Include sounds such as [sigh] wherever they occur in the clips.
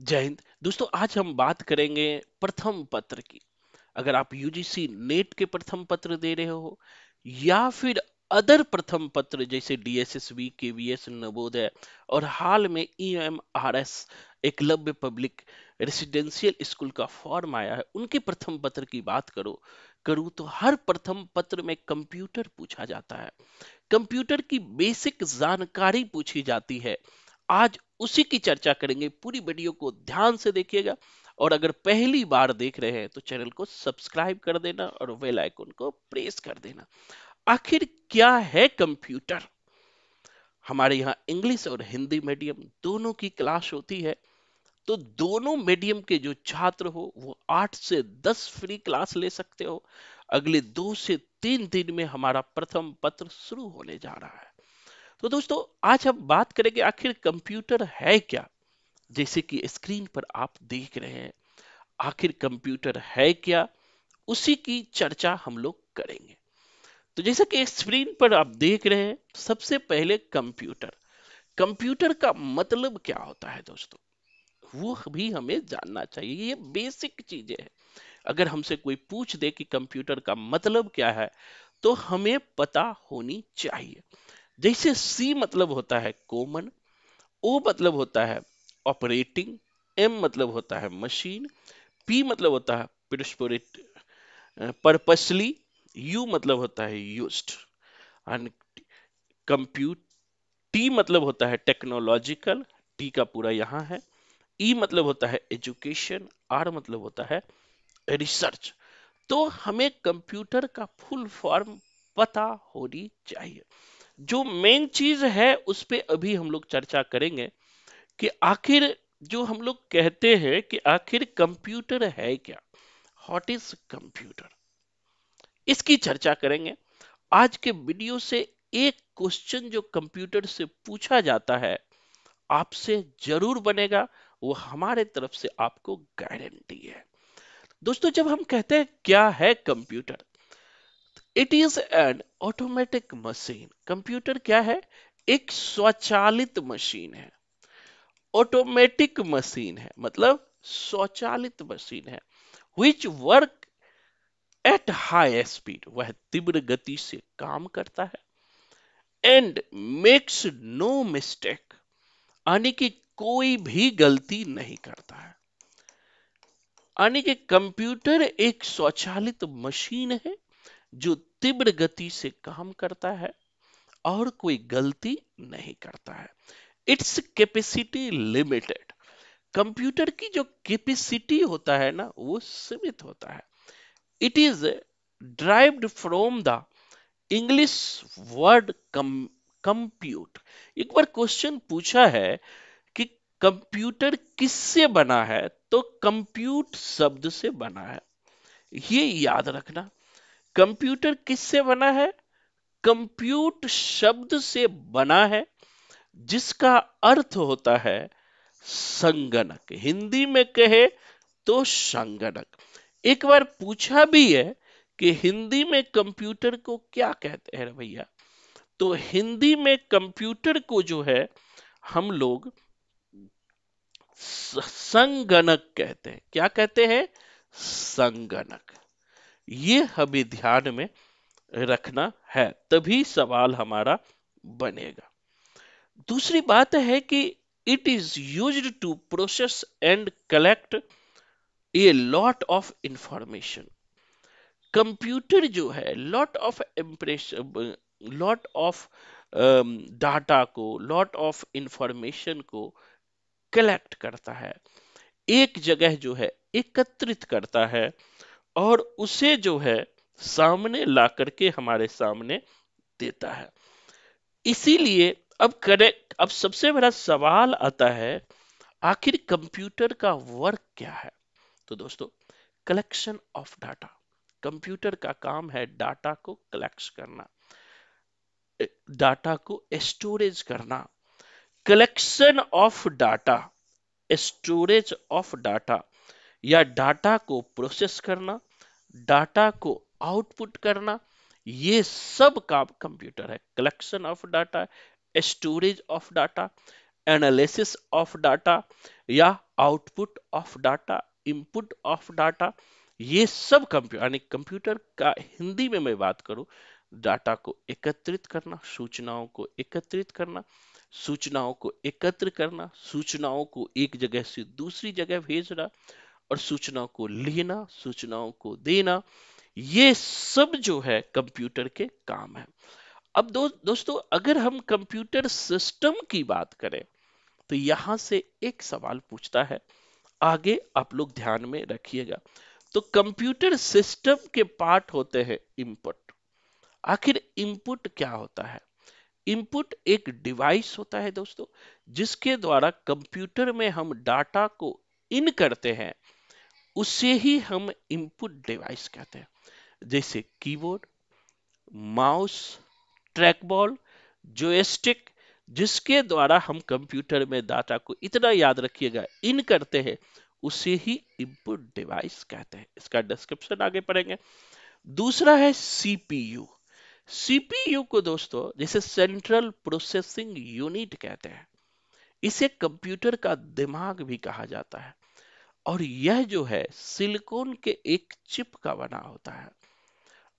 जय हिंद दोस्तों आज हम बात करेंगे प्रथम पत्र की अगर आप यूजीसी नेट के प्रथम पत्र दे रहे हो या फिर अदर प्रथम पत्र जैसे डीएसएसबी केवीएस नवोदय और हाल में EMRS Eklavya public residential school का फॉर्म आया है उनके प्रथम पत्र की बात करो करूँ तो हर प्रथम पत्र में कंप्यूटर पूछा जाता है कंप्यूटर की बेसिक जानकारी पूछी जाती है आज उसी की चर्चा करेंगे पूरी वीडियो को ध्यान से देखिएगा और अगर पहली बार देख रहे हैं तो चैनल को सब्सक्राइब कर देना और वेल आइकन को प्रेस कर देना आखिर क्या है कंप्यूटर हमारे यहाँ इंग्लिश और हिंदी मीडियम दोनों की क्लास होती है तो दोनों मीडियम के जो छात्र हो वो आठ से दस फ्री क्लास ले सकते हो अगले दो से तीन दिन में हमारा प्रथम पत्र शुरू होने जा रहा है तो दोस्तों आज हम बात करेंगे आखिर कंप्यूटर है क्या जैसे कि स्क्रीन पर आप देख रहे हैं आखिर कंप्यूटर है क्या उसी की चर्चा हम लोग करेंगे तो जैसा कि स्क्रीन पर आप देख रहे हैं सबसे पहले कंप्यूटर कंप्यूटर का मतलब क्या होता है दोस्तों वो भी हमें जानना चाहिए ये बेसिक चीजें हैं अगर हमसे कोई पूछ दे कि कंप्यूटर का मतलब क्या है तो हमें पता होनी चाहिए जैसे सी मतलब होता है कॉमन ओ मतलब होता है ऑपरेटिंग एम मतलब होता है मशीन पी मतलब होता है पिरस्पोरेट परपसली यू मतलब होता है यूज्ड एंड कंप्यूट टी मतलब होता है टेक्नोलॉजिकल टी का पूरा यहाँ है ई e मतलब होता है एजुकेशन आर मतलब होता है रिसर्च तो हमें कंप्यूटर का फुल फॉर्म पता होनी चाहिए जो मेन चीज है उस पर अभी हम लोग चर्चा करेंगे कि आखिर जो हम लोग कहते हैं कि आखिर कंप्यूटर है क्या हॉट इज कंप्यूटर इसकी चर्चा करेंगे आज के वीडियो से एक क्वेश्चन जो कंप्यूटर से पूछा जाता है आपसे जरूर बनेगा वो हमारे तरफ से आपको गारंटी है दोस्तों जब हम कहते हैं क्या है computer it is an automatic machine computer क्या है एक स्वचालित मशीन है ऑटोमेटिक मशीन है मतलब स्वचालित मशीन है which work at high speed वह तीव्र गति से काम करता है एंड मेक्स नो मिस्टेक यानी कि कोई भी गलती नहीं करता है यानी कि कंप्यूटर एक स्वचालित मशीन है जो तीव्र गति से काम करता है और कोई गलती नहीं करता है इट्स कैपेसिटी लिमिटेड कंप्यूटर की जो कैपेसिटी होता है ना वो सीमित होता है it is derived from the English word compute एक बार क्वेश्चन पूछा है कि कंप्यूटर किससे बना है तो कंप्यूट शब्द से बना है ये याद रखना कंप्यूटर किससे बना है कंप्यूट शब्द से बना है जिसका अर्थ होता है संगणक हिंदी में कहे तो संगणक एक बार पूछा भी है कि हिंदी में कंप्यूटर को क्या कहते हैं भैया तो हिंदी में कंप्यूटर को जो है हम लोग संगणक कहते हैं क्या कहते हैं संगणक ये हमें ध्यान में रखना है तभी सवाल हमारा बनेगा दूसरी बात है कि it is use to process and collect a lot of information computer जो है lot of impression lot of data को लॉट ऑफ इंफॉर्मेशन को कलेक्ट करता है एक जगह जो है एकत्रित करता है और उसे जो है सामने ला करके हमारे सामने देता है इसीलिए अब करेक्ट अब सबसे बड़ा सवाल आता है आखिर कंप्यूटर का वर्क क्या है तो दोस्तों कलेक्शन ऑफ डाटा कंप्यूटर का काम है डाटा को कलेक्ट करना डाटा को स्टोरेज करना collection of data storage of data या डाटा को प्रोसेस करना डाटा को आउटपुट करना ये सब काम कंप्यूटर है collection of data storage of data analysis of data या output of data input of data ये सब कंप्यूटर यानी कंप्यूटर का हिंदी में मैं बात करूं डाटा को एकत्रित करना सूचनाओं को एकत्रित करना सूचनाओं को एकत्र करना सूचनाओं को एक जगह से दूसरी जगह भेजना और सूचनाओं को लेना सूचनाओं को देना ये सब जो है कंप्यूटर के काम है अब दो, दोस्तों अगर हम कंप्यूटर सिस्टम की बात करें तो यहां से एक सवाल पूछता है आगे आप लोग ध्यान में रखिएगा तो कंप्यूटर सिस्टम के पार्ट होते हैं इनपुट आखिर इनपुट क्या होता है इनपुट एक डिवाइस होता है दोस्तों जिसके द्वारा कंप्यूटर में हम डाटा को इन करते हैं उसे ही हम इनपुट डिवाइस कहते हैं जैसे कीबोर्ड माउस ट्रैकबॉल जोएस्टिक जिसके द्वारा हम कंप्यूटर में डाटा को इतना याद रखिएगा इन करते हैं उसे ही इनपुट डिवाइस कहते हैं इसका डिस्क्रिप्शन आगे पढ़ेंगे दूसरा है सीपीयू सीपीयू को दोस्तों जिसे सेंट्रल प्रोसेसिंग यूनिट कहते हैं इसे कंप्यूटर का दिमाग भी कहा जाता है और यह जो है सिलिकॉन के एक चिप का बना होता है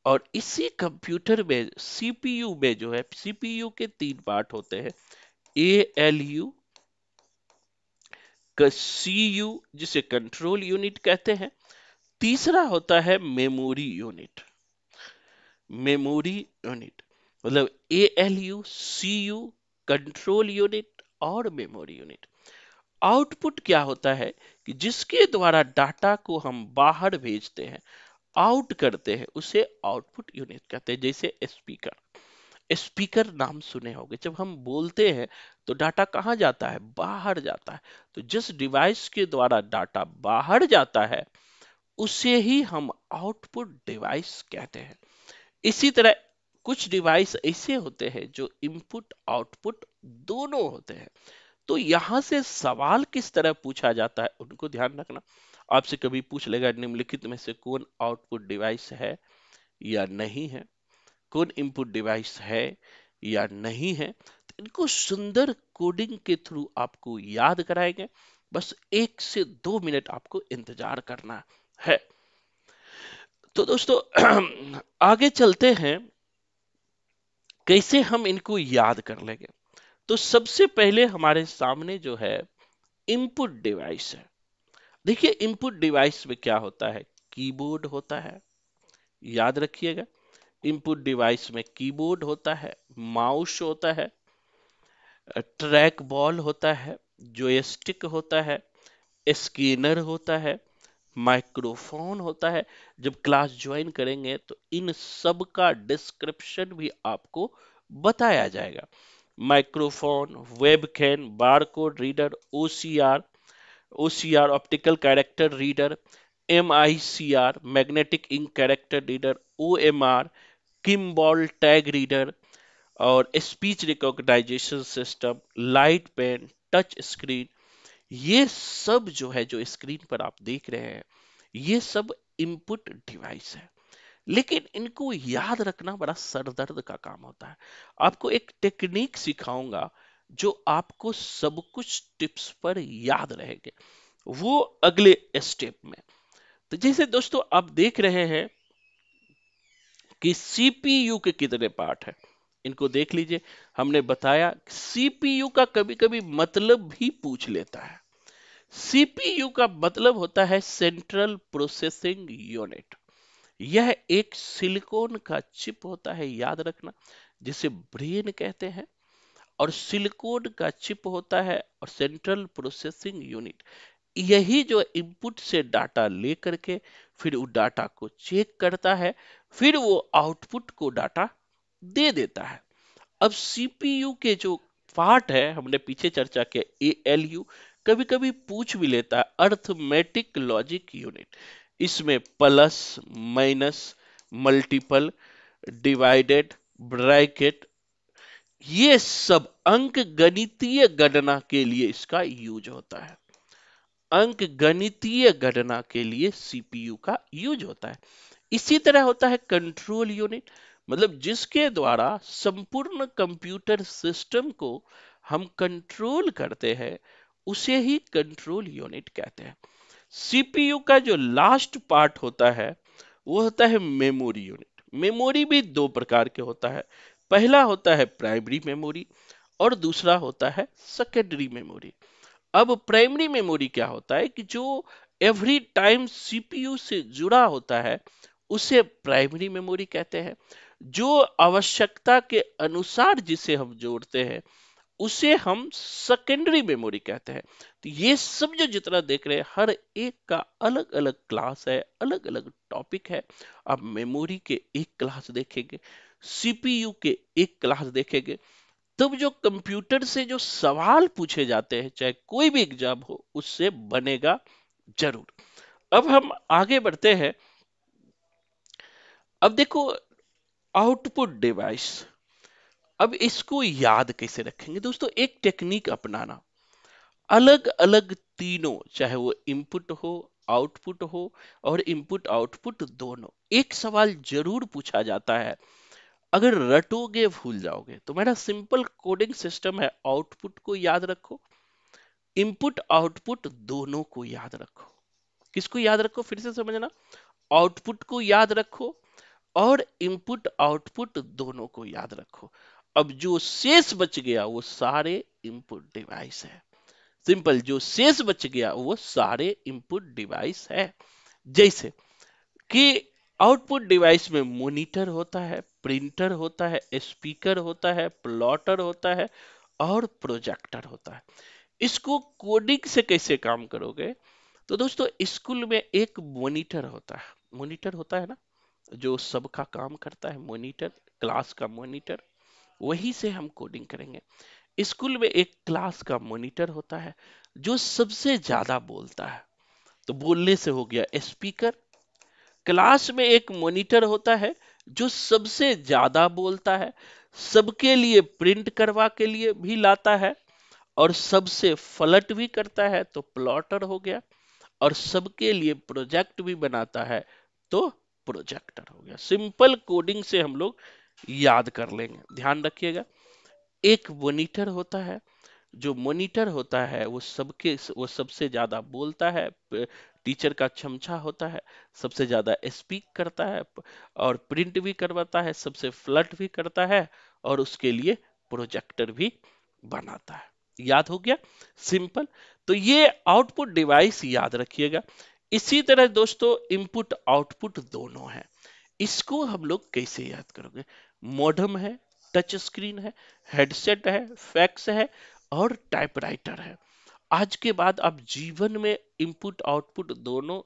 और इसी कंप्यूटर में सीपीयू में जो है सीपीयू के तीन पार्ट होते हैं A L U C U जिसे कंट्रोल यूनिट कहते हैं तीसरा होता है मेमोरी यूनिट मेमोरी यूनिट मतलब A L U C U control unit और मेमोरी यूनिट आउटपुट क्या होता है कि जिसके द्वारा डाटा को हम बाहर भेजते हैं आउट करते हैं उसे आउटपुट यूनिट कहते हैं जैसे स्पीकर स्पीकर नाम सुने होंगे जब हम बोलते हैं तो डाटा कहाँ जाता है बाहर जाता है तो जिस डिवाइस के द्वारा डाटा बाहर जाता है उसे ही हम आउटपुट डिवाइस कहते हैं इसी तरह कुछ डिवाइस ऐसे होते हैं जो इनपुट आउटपुट दोनों होते हैं तो यहां से सवाल किस तरह पूछा जाता है उनको ध्यान रखना आपसे कभी पूछ लेगा निम्नलिखित में से कौन आउटपुट डिवाइस है या नहीं है कौन इनपुट डिवाइस है या नहीं है तो इनको सुंदर कोडिंग के थ्रू आपको याद कराएंगे बस एक से दो मिनट आपको इंतजार करना है तो दोस्तों [clears throat] आगे चलते हैं कैसे हम इनको याद कर लेंगे तो सबसे पहले हमारे सामने जो है इनपुट डिवाइस है देखिए इनपुट डिवाइस में क्या होता है कीबोर्ड होता है याद रखिएगा इनपुट डिवाइस में कीबोर्ड होता है माउस होता है ट्रैक बॉल होता है स्टिक होता है स्कैनर होता है माइक्रोफोन होता है जब क्लास ज्वाइन करेंगे तो इन सब का डिस्क्रिप्शन भी आपको बताया जाएगा microphone web webcam barcode reader O O C R C R optical character reader M I C R magnetic ink character reader O M OMR Kimball tag reader और speech recognization system light pen touch screen ये सब जो है जो screen पर आप देख रहे हैं ये सब इनपुट डिवाइस है लेकिन इनको याद रखना बड़ा सरदर्द का काम होता है आपको एक टेक्निक सिखाऊंगा जो आपको सब कुछ टिप्स पर याद रहेंगे वो अगले स्टेप में तो जैसे दोस्तों आप देख रहे हैं कि सीपीयू के कितने पार्ट है इनको देख लीजिए हमने बताया सीपीयू का कभी कभी मतलब भी पूछ लेता है सीपीयू का मतलब होता है सेंट्रल प्रोसेसिंग यूनिट यह एक सिलिकॉन का चिप होता है याद रखना जिसे ब्रेन कहते हैं और सिलिकॉन का चिप होता है और सेंट्रल प्रोसेसिंग यूनिट यही जो इनपुट से डाटा लेकर के फिर वो डाटा को चेक करता है फिर वो आउटपुट को डाटा दे देता है अब सीपीयू के जो पार्ट है हमने पीछे चर्चा किया ए एल यू कभी कभी पूछ भी लेता है अर्थमेटिक लॉजिक यूनिट इसमें plus minus multiple divided bracket ये सब अंक गणितीय गणना के लिए इसका यूज होता है अंक गणितीय गणना के लिए सीपीयू का यूज होता है इसी तरह होता है कंट्रोल यूनिट मतलब जिसके द्वारा संपूर्ण कंप्यूटर सिस्टम को हम कंट्रोल करते हैं उसे ही कंट्रोल यूनिट कहते हैं सीपीयू का जो लास्ट पार्ट होता है वो होता है मेमोरी यूनिट मेमोरी भी दो प्रकार के होता है पहला होता है प्राइमरी मेमोरी और दूसरा होता है सेकेंडरी मेमोरी अब प्राइमरी मेमोरी क्या होता है कि जो एवरी टाइम सीपीयू से जुड़ा होता है उसे प्राइमरी मेमोरी कहते हैं जो आवश्यकता के अनुसार जिसे हम जोड़ते हैं उसे हम सेकेंडरी मेमोरी कहते हैं तो ये सब जो जितना देख रहे हैं हर एक का अलग अलग क्लास है अलग अलग टॉपिक है आप मेमोरी के एक क्लास देखेंगे सीपीयू के एक क्लास देखेंगे तब जो कंप्यूटर से जो सवाल पूछे जाते हैं चाहे कोई भी एग्जाम हो उससे बनेगा जरूर अब हम आगे बढ़ते हैं अब देखो आउटपुट डिवाइस अब इसको याद कैसे रखेंगे दोस्तों एक टेक्निक अपनाना अलग अलग तीनों चाहे वो इनपुट हो आउटपुट हो और इनपुट आउटपुट दोनों एक सवाल जरूर पूछा जाता है अगर रटोगे भूल जाओगे तो मेरा सिंपल कोडिंग सिस्टम है आउटपुट को याद रखो इनपुट आउटपुट दोनों को याद रखो किसको याद रखो फिर से समझना आउटपुट को याद रखो और इनपुट आउटपुट दोनों को याद रखो अब जो शेष बच गया वो सारे इनपुट डिवाइस है सिंपल जो शेष बच गया वो सारे इनपुट डिवाइस है जैसे कि आउटपुट डिवाइस में मॉनिटर होता है प्रिंटर होता है स्पीकर होता है प्लॉटर होता है और प्रोजेक्टर होता है इसको कोडिंग से कैसे काम करोगे तो दोस्तों स्कूल में एक मॉनिटर होता है मॉनिटर होता है ना जो सबका काम करता है मॉनिटर क्लास का मॉनिटर वही से हम कोडिंग करेंगे स्कूल में एक क्लास का मॉनिटर होता है जो सबसे ज्यादा बोलता है तो बोलने से हो गया स्पीकर क्लास में एक मॉनिटर होता है जो सबसे ज्यादा बोलता है सबके लिए प्रिंट करवा के लिए भी लाता है और सबसे फलट भी करता है तो प्लॉटर हो गया और सबके लिए प्रोजेक्ट भी बनाता है तो प्रोजेक्टर हो गया सिंपल कोडिंग से हम लोग याद कर लेंगे ध्यान रखिएगा एक मोनिटर होता है जो मोनिटर होता है वो सबके वो सबसे ज्यादा बोलता है टीचर का क्षमछा होता है सबसे ज्यादा स्पीक करता है और प्रिंट भी करवाता है सबसे फ्लट भी करता है और उसके लिए प्रोजेक्टर भी बनाता है याद हो गया सिंपल तो ये आउटपुट डिवाइस याद रखिएगा इसी तरह दोस्तों इनपुट आउटपुट दोनों है इसको हम लोग कैसे याद करोगे मॉडम है टच स्क्रीन है हेडसेट है फैक्स है और टाइपराइटर है आज के बाद आप जीवन में इनपुट आउटपुट दोनों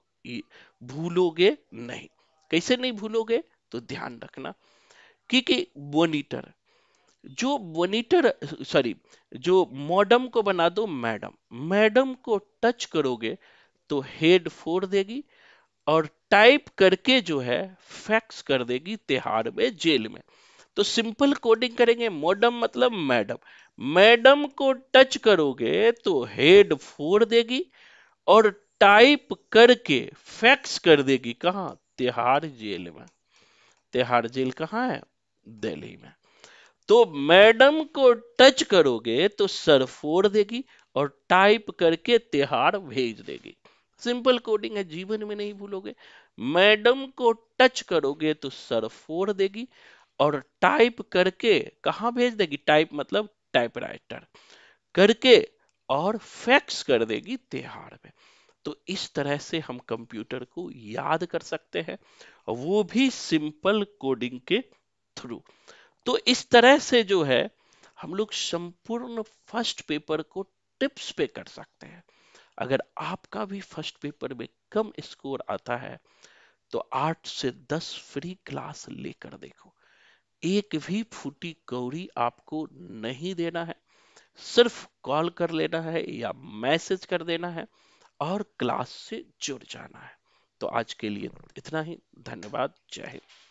भूलोगे नहीं कैसे नहीं भूलोगे तो ध्यान रखना क्योंकि मोनिटर जो मोनिटर सॉरी जो मॉडम को बना दो मैडम मैडम को टच करोगे तो हेड फोर देगी और टाइप करके जो है फैक्स कर देगी तिहाड़ में जेल में तो सिंपल कोडिंग करेंगे मोडम मतलब मैडम मैडम को टच करोगे तो हेड फोड़ देगी और टाइप करके फैक्स कर देगी कहा तिहाड़ जेल में तिहाड़ जेल कहाँ है दिल्ली में तो मैडम को टच करोगे तो सर फोड़ देगी और टाइप करके तिहाड़ भेज देगी सिंपल कोडिंग है जीवन में नहीं भूलोगे मैडम को टच करोगे तो सर फोड़ देगी और टाइप करके कहा भेज देगी टाइप मतलब टाइपराइटर करके और फैक्स कर देगी त्योहार में तो इस तरह से हम कंप्यूटर को याद कर सकते हैं वो भी सिंपल कोडिंग के थ्रू तो इस तरह से जो है हम लोग संपूर्ण फर्स्ट पेपर को टिप्स पे कर सकते हैं अगर आपका भी फर्स्ट पेपर में कम स्कोर आता है तो आठ से दस फ्री क्लास लेकर देखो एक भी फूटी कौड़ी आपको नहीं देना है सिर्फ कॉल कर लेना है या मैसेज कर देना है और क्लास से जुड़ जाना है तो आज के लिए इतना ही धन्यवाद जय हिंद